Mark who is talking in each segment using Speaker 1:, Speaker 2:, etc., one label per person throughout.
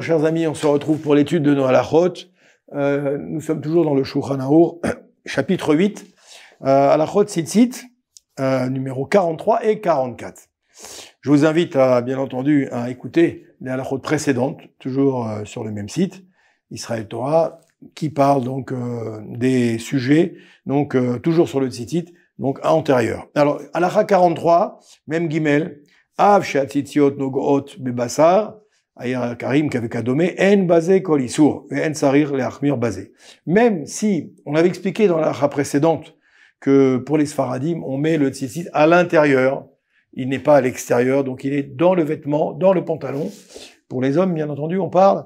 Speaker 1: chers amis, on se retrouve pour l'étude de nos halachot. Euh, nous sommes toujours dans le Shulchan chapitre 8, euh, c'est tzitzit, euh, numéro 43 et 44. Je vous invite à, bien entendu, à écouter les halachot précédentes, toujours euh, sur le même site, Israël Torah, qui parle donc euh, des sujets, donc toujours sur le tzitzit, donc antérieur. Alors, halacha 43, même guimel, av shatitiot nogot bebasar, Karim avait En basé colisour En sarir le achmir Même si on avait expliqué dans la précédente que pour les sfaradim, on met le tzitzit à l'intérieur, il n'est pas à l'extérieur, donc il est dans le vêtement, dans le pantalon. Pour les hommes, bien entendu, on parle.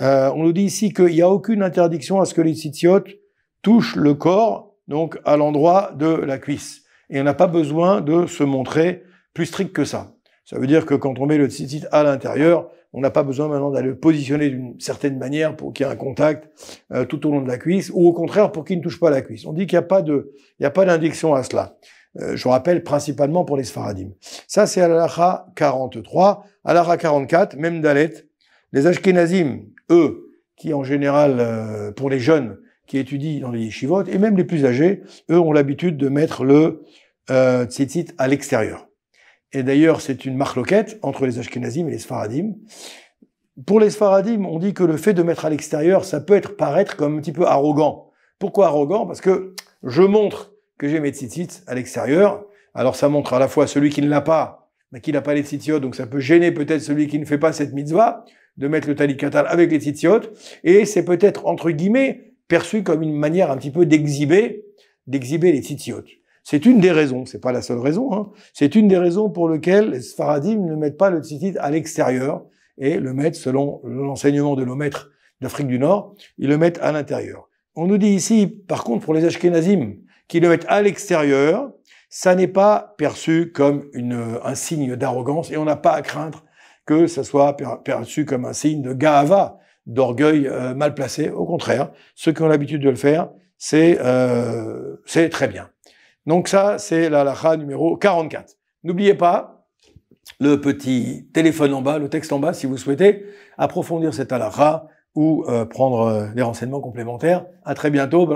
Speaker 1: Euh, on nous dit ici qu'il n'y a aucune interdiction à ce que les tzitziot touchent le corps, donc à l'endroit de la cuisse. Et on n'a pas besoin de se montrer plus strict que ça. Ça veut dire que quand on met le tzitzit à l'intérieur, on n'a pas besoin maintenant d'aller le positionner d'une certaine manière pour qu'il y ait un contact euh, tout au long de la cuisse, ou au contraire pour qu'il ne touche pas la cuisse. On dit qu'il n'y a pas de, il a pas d'indiction à cela. Euh, je rappelle principalement pour les sfaradim. Ça c'est à l'alaha 43, À l'alaha 44, même Dalet. Les Ashkenazim, eux, qui en général euh, pour les jeunes qui étudient dans les chivotes et même les plus âgés, eux ont l'habitude de mettre le tzitzit à l'extérieur. Et d'ailleurs, c'est une marloquette entre les Ashkenazim et les Sfaradim. Pour les Sfaradim, on dit que le fait de mettre à l'extérieur, ça peut être paraître comme un petit peu arrogant. Pourquoi arrogant Parce que je montre que j'ai mes tzitzits à l'extérieur. Alors ça montre à la fois celui qui ne l'a pas, mais qui n'a pas les tzitziot, donc ça peut gêner peut-être celui qui ne fait pas cette mitzvah, de mettre le talikatal avec les tzitziot. Et c'est peut-être, entre guillemets, perçu comme une manière un petit peu d'exhiber, d'exhiber les tzitziot. C'est une des raisons, c'est pas la seule raison, hein. c'est une des raisons pour lesquelles les Sfaradim ne mettent pas le tzitzit à l'extérieur et le mettent, selon l'enseignement de nos maîtres d'Afrique du Nord, ils le mettent à l'intérieur. On nous dit ici, par contre, pour les Ashkenazim, qui le mettent à l'extérieur, ça n'est pas perçu comme un signe d'arrogance et on n'a pas à craindre que ça soit perçu comme un signe de gaava, d'orgueil euh, mal placé. Au contraire, ceux qui ont l'habitude de le faire, c'est euh, très bien. Donc ça, c'est la numéro 44. N'oubliez pas le petit téléphone en bas, le texte en bas, si vous souhaitez approfondir cette alakha ou euh, prendre euh, des renseignements complémentaires. À très bientôt.